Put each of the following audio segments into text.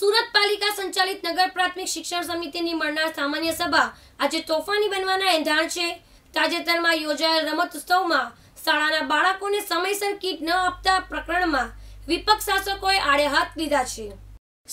સુરત પાલિકા સંચાલિત નગર પ્રાથમિક શિક્ષણ સમિતિની મળનાર સામાન્ય સભા આજે તોફાની બનવાના એંધાણ છે તાજેતરમાં યોજાયેલ રમતોત્સવમાં શાળાના બાળકોને સમયસર કીટ ન આપતા પ્રકરણમાં વિપક્ષ શાસકોએ આડે હાથ લીધા છે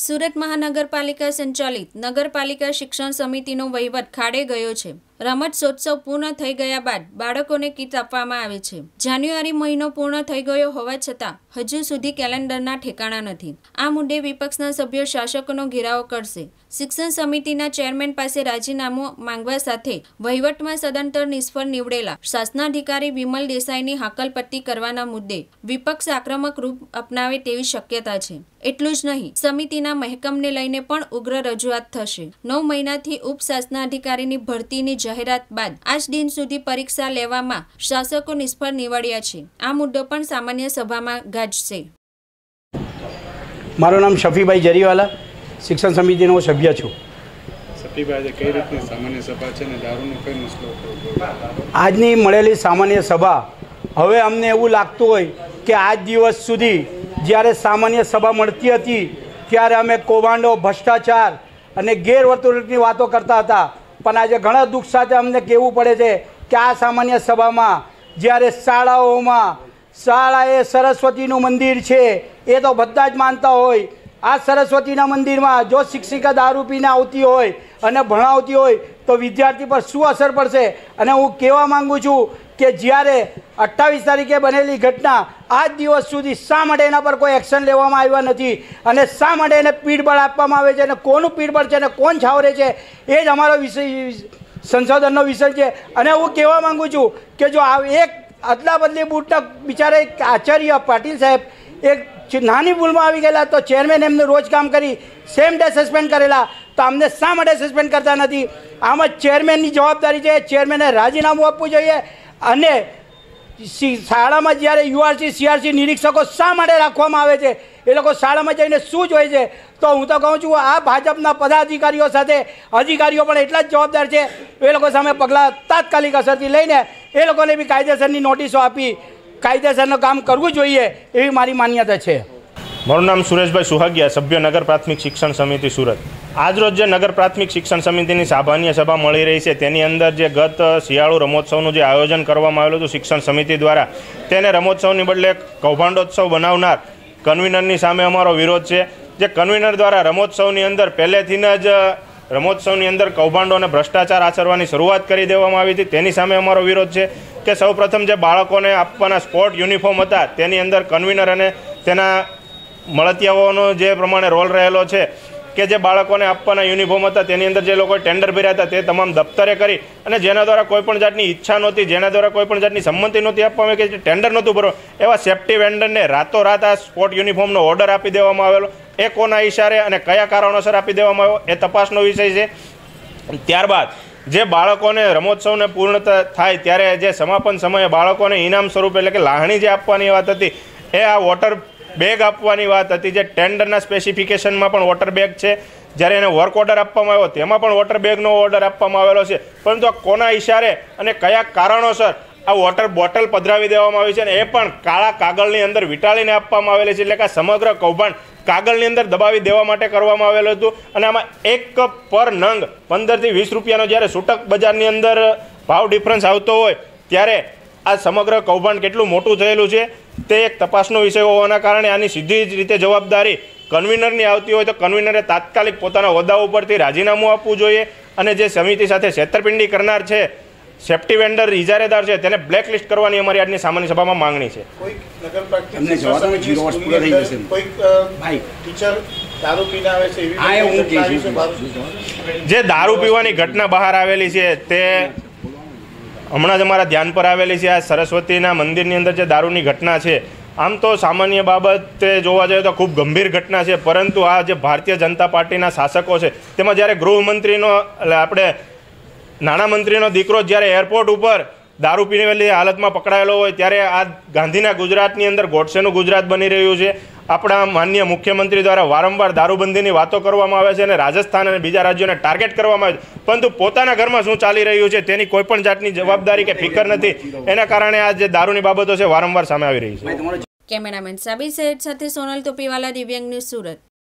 સુરત મહાનગરપાલિકા સંચાલિત નગરપાલિકા શિક્ષણ સમિતિનો વહીવટ ખાડે ગયો છે રમતસોત્સવ પૂર્ણ થઈ ગયા બાદ બાળકોને કીટ આપવામાં આવે છે જાન્યુઆરી મહિનો પૂર્ણ થઈ ગયો હોવા છતાં હજુ સુધી કેલેન્ડરના ઠેકાણા નથી આ મુદ્દે વિપક્ષના સભ્યો શાસકોનો ઘેરાવો કરશે શિક્ષણ સમિતિના ચેરમેન પાસે રાજીનામું માંગવા સાથે વહીવટમાં સદંતર નિષ્ફળ નીવડેલા શાસનાધિકારી વિમલ દેસાઈની હાકલપટ્ટી કરવાના મુદ્દે વિપક્ષ આક્રમક રૂપ અપનાવે તેવી શક્યતા છે એટલું જ નહીં સમિતિના મહેકમને લઈને પણ ઉગ્ર રજૂઆત થશે નવ મહિનાથી ઉપ ઉપશાસનાધિકારીની ભરતીની જાહેરાત બાદ આજ દિન સુધી પરીક્ષા લેવામાં શાસકો નિષ્ફળ નીવડ્યા છે આ મુદ્દો પણ સામાન્ય સભામાં ગાજશે મારું નામ શફીભાઈ જરીવાલા શિક્ષણ સમિતિનો સભ્ય છું આજની મળેલી સામાન્ય સભા હવે અમને એવું લાગતું હોય કે આજ દિવસ સુધી જ્યારે સામાન્ય સભા મળતી હતી ત્યારે અમે કૌભાંડો ભ્રષ્ટાચાર અને ગેરવર્તણૂકની વાતો કરતા હતા પણ આજે ઘણા દુઃખ સાથે અમને કહેવું પડે છે કે આ સામાન્ય સભામાં જ્યારે શાળાઓમાં શાળા એ સરસ્વતીનું મંદિર છે એ તો બધા જ માનતા હોય આ સરસ્વતીના મંદિરમાં જો શિક્ષિકા દારૂ પીને આવતી હોય અને ભણાવતી હોય તો વિદ્યાર્થી પર શું અસર પડશે અને હું કહેવા માગું છું કે જ્યારે અઠ્ઠાવીસ તારીખે બનેલી ઘટના આ દિવસ સુધી શા માટે એના પર કોઈ એક્શન લેવામાં આવ્યા નથી અને શા માટે એને પીડબળ આપવામાં આવે છે અને કોનું પીડબળ છે અને કોણ છાવરે છે એ જ અમારો વિષય સંશોધનનો વિષય છે અને હું કહેવા માગું છું કે જો આ એક અદલા બદલી બૂટના બિચારે આચાર્ય પાટીલ સાહેબ એક નાની ભૂલમાં આવી ગયેલા તો ચેરમેન એમને રોજ કામ કરી સેમ ડે સસ્પેન્ડ કરેલા તો અમને શા માટે સસ્પેન્ડ કરતા નથી આમ જ ચેરમેનની જવાબદારી છે ચેરમેને રાજીનામું આપવું જોઈએ અને શાળામાં જ્યારે યુઆરસી સીઆરસી નિરીક્ષકો શા માટે રાખવામાં આવે છે એ લોકો શાળામાં જઈને શું જોઈએ છે તો હું તો કહું છું આ ભાજપના પદાધિકારીઓ સાથે અધિકારીઓ પણ એટલા જ જવાબદાર છે એ લોકો સામે પગલાં તાત્કાલિક અસરથી લઈને એ લોકોને બી કાયદેસરની નોટિસો આપી કાયદેસરનું કામ કરવું જોઈએ એવી મારી માન્યતા છે મારું નામ સુરેશભાઈ સુહાગિયા સભ્ય નગર પ્રાથમિક શિક્ષણ સમિતિ સુરત આજરોજ જે નગર પ્રાથમિક શિક્ષણ સમિતિની સાભાન્ય સભા મળી રહી છે તેની અંદર જે ગત શિયાળુ રમોત્સવનું જે આયોજન કરવામાં આવેલું હતું શિક્ષણ સમિતિ દ્વારા તેને રમોત્સવની બદલે કૌભાંડોત્સવ બનાવનાર કન્વીનરની સામે અમારો વિરોધ છે જે કન્વીનર દ્વારા રમોત્સવની અંદર પહેલેથી જ રમોત્સવની અંદર કૌભાંડો અને ભ્રષ્ટાચાર આચરવાની શરૂઆત કરી દેવામાં આવી હતી તેની સામે અમારો વિરોધ છે કે સૌપ્રથમ જે બાળકોને આપવાના સ્પોર્ટ યુનિફોર્મ હતા તેની અંદર કન્વીનર અને તેના મળતિયાઓનો જે પ્રમાણે રોલ રહેલો છે કે જે બાળકોને આપવાના યુનિફોર્મ હતા તેની અંદર જે લોકો ટેન્ડર ભર્યા હતા તે તમામ દફતરે કરી અને જેના દ્વારા કોઈપણ જાતની ઈચ્છા નહોતી જેના દ્વારા કોઈ પણ જાતની સંમતિ નહોતી આપવામાં કે જે ટેન્ડર નહોતું ભરો એવા સેફ્ટી વેન્ડરને રાતોરાત આ સ્પોર્ટ યુનિફોર્મનો ઓર્ડર આપી દેવામાં આવેલો એ કોના ઇશારે અને કયા કારણોસર આપી દેવામાં આવ્યો એ તપાસનો વિષય છે ત્યારબાદ જે બાળકોને રમોત્સવને પૂર્ણ થાય ત્યારે જે સમાપન સમયે બાળકોને ઇનામ સ્વરૂપ એટલે કે લાહણી જે આપવાની વાત હતી એ આ વોટર બેગ આપવાની વાત હતી જે ટેન્ડરના સ્પેસિફિકેશનમાં પણ વોટર બેગ છે જ્યારે એને વર્ક ઓર્ડર આપવામાં આવ્યો તેમાં પણ વોટર બેગનો ઓર્ડર આપવામાં આવેલો છે પરંતુ આ કોના ઇશારે અને કયા કારણોસર આ વોટર બોટલ પધરાવી દેવામાં આવી છે અને એ પણ કાળા કાગળની અંદર વીંટાળીને આપવામાં આવેલી છે એટલે કે સમગ્ર કૌભાંડ કાગળની અંદર દબાવી દેવા માટે કરવામાં આવેલું હતું અને આમાં એક પર નંગ પંદરથી વીસ રૂપિયાનો જ્યારે છૂટક બજારની અંદર ભાવ ડિફરન્સ આવતો હોય ત્યારે આ સમગ્ર કૌભાંડ કેટલું મોટું થયેલું છે તે એક તપાસનો વિષય હોવાના કારણે આની સીધી જ રીતે જવાબદારી કન્વીનરની આવતી હોય તો કન્વીનરે તાત્કાલિક પોતાના હોદ્દા ઉપરથી રાજીનામું આપવું જોઈએ અને જે સમિતિ સાથે છેતરપિંડી કરનાર છે સેફ્ટી વેન્ડર ઇજારેદાર છે તેને બ્લેકલિસ્ટ કરવાની અમારી આજની સામાન્ય સભામાં માંગણી છે જે દારૂ પીવાની ઘટના બહાર આવેલી છે તે હમણાં જ અમારા ધ્યાન પર આવેલી છે આ સરસ્વતીના મંદિરની અંદર જે દારૂની ઘટના છે આમ તો સામાન્ય બાબતે જોવા જઈએ તો ખૂબ ગંભીર ઘટના છે પરંતુ આ જે ભારતીય જનતા પાર્ટીના શાસકો છે તેમાં જ્યારે ગૃહમંત્રીનો એટલે આપણે નાણામંત્રીનો દીકરો જ્યારે એરપોર્ટ ઉપર દારૂ પીનેલી હાલતમાં પકડાયેલો હોય ત્યારે આ ગાંધીના ગુજરાતની અંદર ગોડસેનું ગુજરાત બની રહ્યું છે આપણા માન્ય મુખ્યમંત્રી દ્વારા વારંવાર દારૂબંધીની વાતો કરવામાં આવે છે અને રાજસ્થાન અને બીજા રાજ્યોને ટાર્ગેટ કરવામાં આવે છે પરંતુ પોતાના ઘરમાં શું ચાલી રહ્યું છે તેની કોઈ પણ જાતની જવાબદારી કે ફિકર નથી એના કારણે આ જે દારૂની બાબતો છે વારંવાર સામે આવી રહી છે કેમેરામેન સાબી સેઠ સાથે સોનલ તોપીવાલા દિવ્યાંગ ન્યૂઝ સુરત